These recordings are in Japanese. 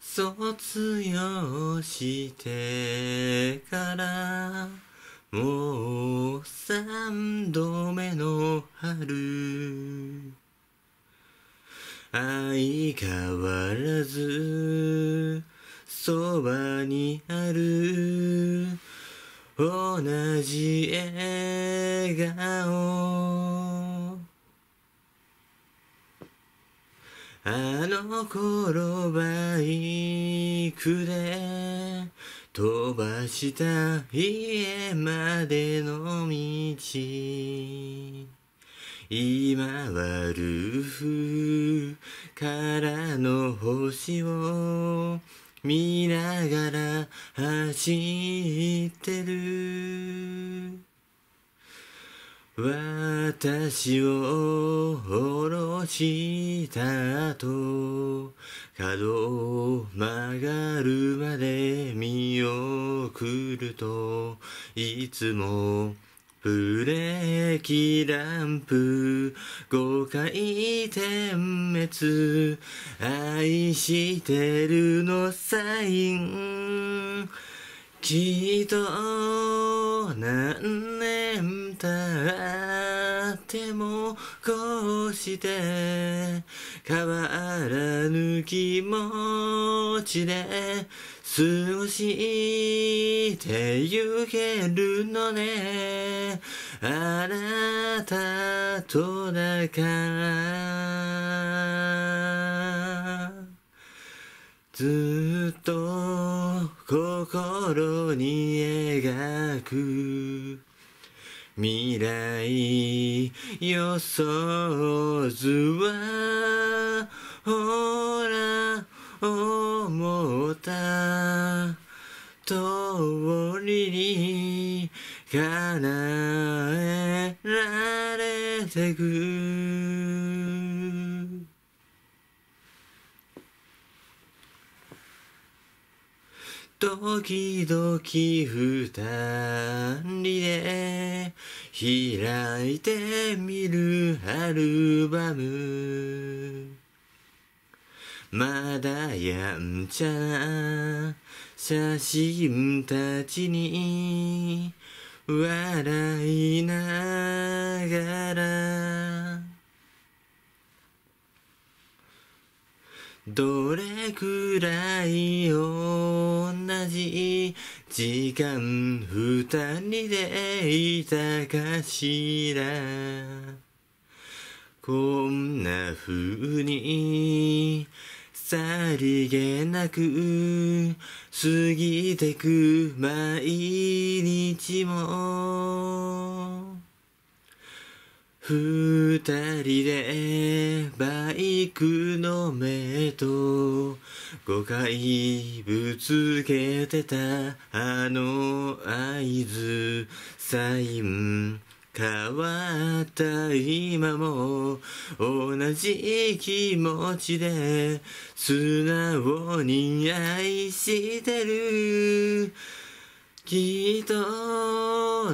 卒業してからもう三度目の春相変わらずそばにある同じ笑顔あの頃バイクで飛ばした家までの道今はルーフからの星を見ながら走ってる私を下ろした後角を曲がるまで見送るといつもブレーキランプ5回点滅愛してるのサインきっと何変経ってもこうして変わらぬ気持ちで過ごしてゆけるのねあなたとだからずっと心に描く未来予想図はほら思った通りに叶えられてく時々二人で開いてみるアルバムまだやんちゃな写真たちに笑いながらどれくらいをじ時間二人でいたかしらこんな風にさりげなく過ぎてく毎日も二人でバイクの目と5回ぶつけてたあの合図サイン変わった今も同じ気持ちで素直に愛してるきっと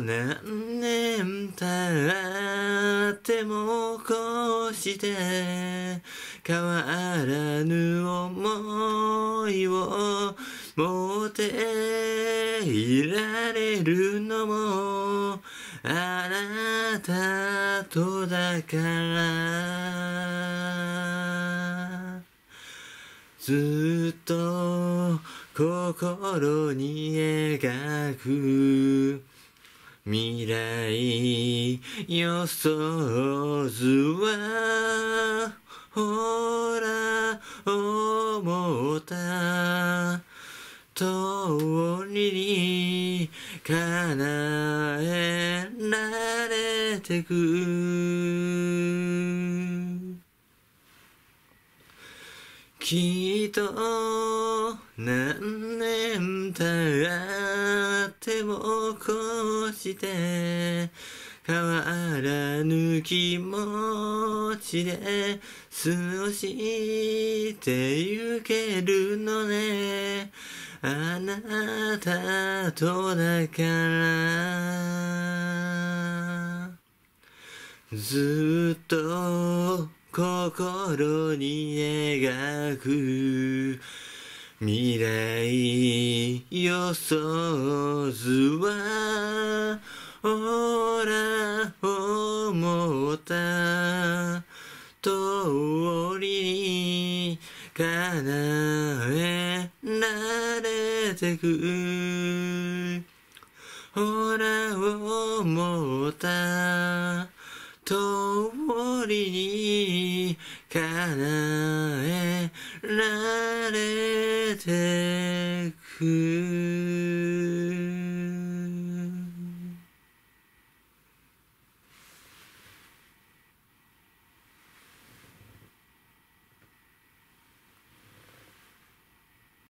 何年経ってもこうして変わらぬ思いを持っていられるのもあなたとだからずっと心に描く未来予想図はほら思った通りに叶えられてくきっと何年経ってもこうして変わらぬ気持ちで過ごしてゆけるのねあなたとだからずっと心に描く未来予想図は叶えられてくほら思った通りに叶えられてく